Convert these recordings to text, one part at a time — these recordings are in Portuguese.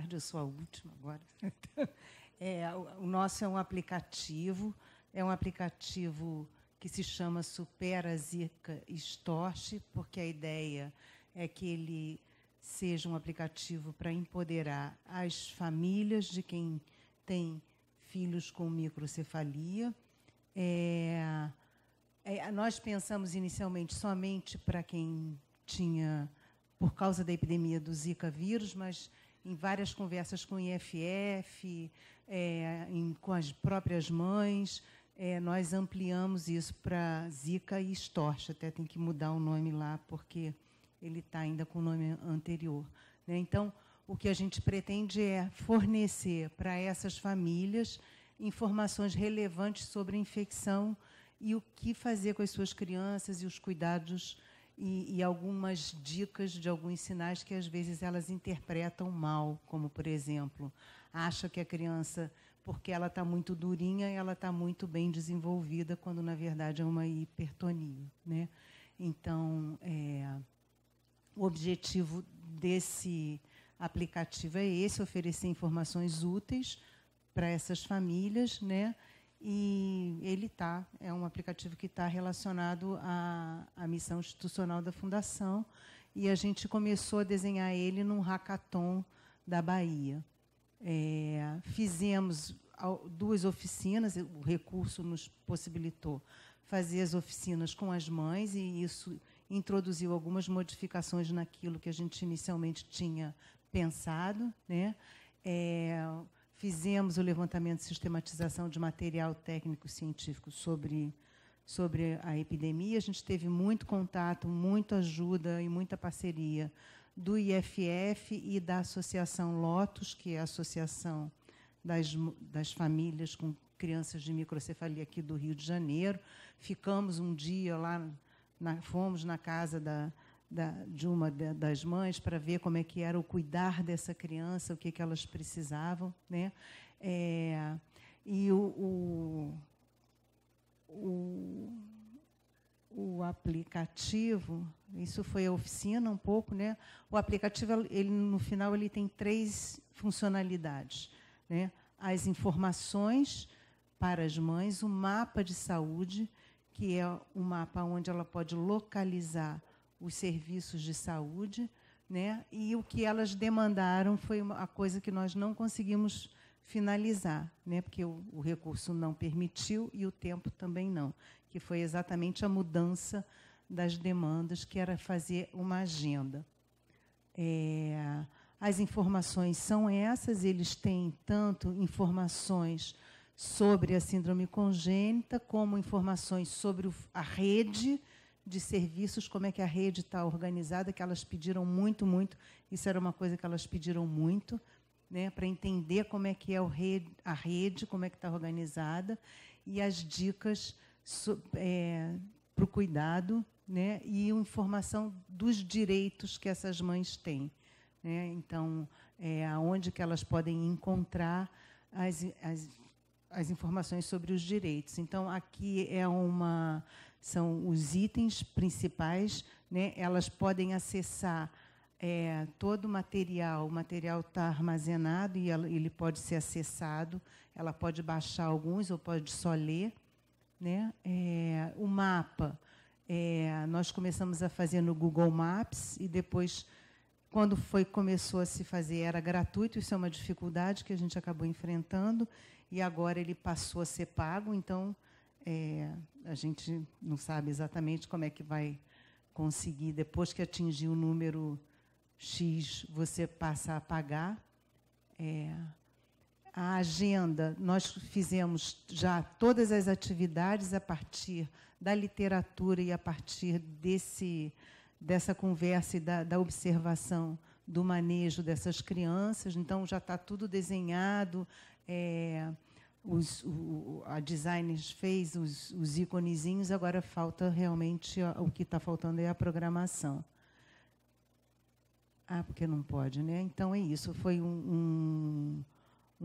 tarde, eu sou a última agora. Então, é, o, nosso é um aplicativo, é um aplicativo que se chama Supera Zika Storch, porque a ideia é que ele seja um aplicativo para empoderar as famílias de quem tem filhos com microcefalia. É, é, nós pensamos inicialmente somente para quem tinha, por causa da epidemia do Zika vírus, mas em várias conversas com o IFF, é, em, com as próprias mães, é, nós ampliamos isso para Zika e Estorcha. Até tem que mudar o nome lá, porque ele está ainda com o nome anterior. Né? Então, o que a gente pretende é fornecer para essas famílias informações relevantes sobre a infecção e o que fazer com as suas crianças e os cuidados e, e, algumas dicas de alguns sinais que às vezes elas interpretam mal, como por exemplo, acha que a criança, porque ela está muito durinha, ela está muito bem desenvolvida, quando na verdade é uma hipertonia. Né? Então, é, o objetivo desse aplicativo é esse: oferecer informações úteis para essas famílias, né? E ele tá, é um aplicativo que está relacionado à, à missão institucional da Fundação. E a gente começou a desenhar ele num hackathon da Bahia. É, fizemos duas oficinas, o recurso nos possibilitou fazer as oficinas com as mães, e isso introduziu algumas modificações naquilo que a gente inicialmente tinha pensado. Né? É, fizemos o levantamento e sistematização de material técnico científico sobre, sobre a epidemia. A gente teve muito contato, muita ajuda e muita parceria do IFF e da Associação Lotus, que é a Associação das, das Famílias com Crianças de Microcefalia aqui do Rio de Janeiro. Ficamos um dia lá, na, fomos na casa da, da, de uma das mães para ver como é que era o cuidar dessa criança, o que, que elas precisavam, né? É, e o, o, o, o, aplicativo, isso foi a oficina um pouco, né? O aplicativo, ele no final ele tem três funcionalidades, né? As informações para as mães, o mapa de saúde, que é o um mapa onde ela pode localizar os serviços de saúde, né? E o que elas demandaram foi uma, a coisa que nós não conseguimos finalizar, né? Porque o, o recurso não permitiu e o tempo também não, que foi exatamente a mudança das demandas, que era fazer uma agenda. É, as informações são essas, eles têm tanto informações sobre a síndrome congênita, como informações sobre o, a rede de serviços, como é que a rede está organizada, que elas pediram muito, muito. Isso era uma coisa que elas pediram muito, né, para entender como é que é re a rede, como é que está organizada e as dicas é, para o cuidado, né, e informação dos direitos que essas mães têm, né? Então, é, aonde que elas podem encontrar as, as as informações sobre os direitos. Então, aqui é uma são os itens principais, né? elas podem acessar é, todo o material, o material está armazenado e ela, ele pode ser acessado, ela pode baixar alguns ou pode só ler. Né? É, o mapa, é, nós começamos a fazer no Google Maps e depois, quando foi começou a se fazer, era gratuito, isso é uma dificuldade que a gente acabou enfrentando, e agora ele passou a ser pago, então é, a gente não sabe exatamente como é que vai conseguir, depois que atingir o número X, você passa a pagar. É, a agenda, nós fizemos já todas as atividades a partir da literatura e a partir desse, dessa conversa e da, da observação do manejo dessas crianças. Então, já está tudo desenhado. É, os, o, a designers fez os, os iconezinhos, agora falta realmente o que está faltando é a programação. Ah, porque não pode, né? Então é isso. Foi um, um,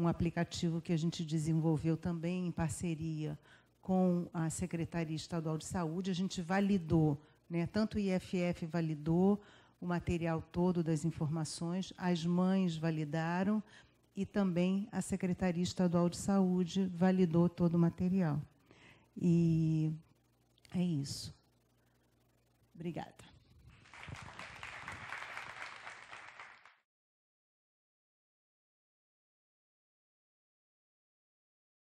um aplicativo que a gente desenvolveu também em parceria com a Secretaria Estadual de Saúde. A gente validou, né? Tanto o IFF validou o material todo das informações, as mães validaram, e também a Secretaria Estadual de Saúde validou todo o material. E é isso. Obrigada.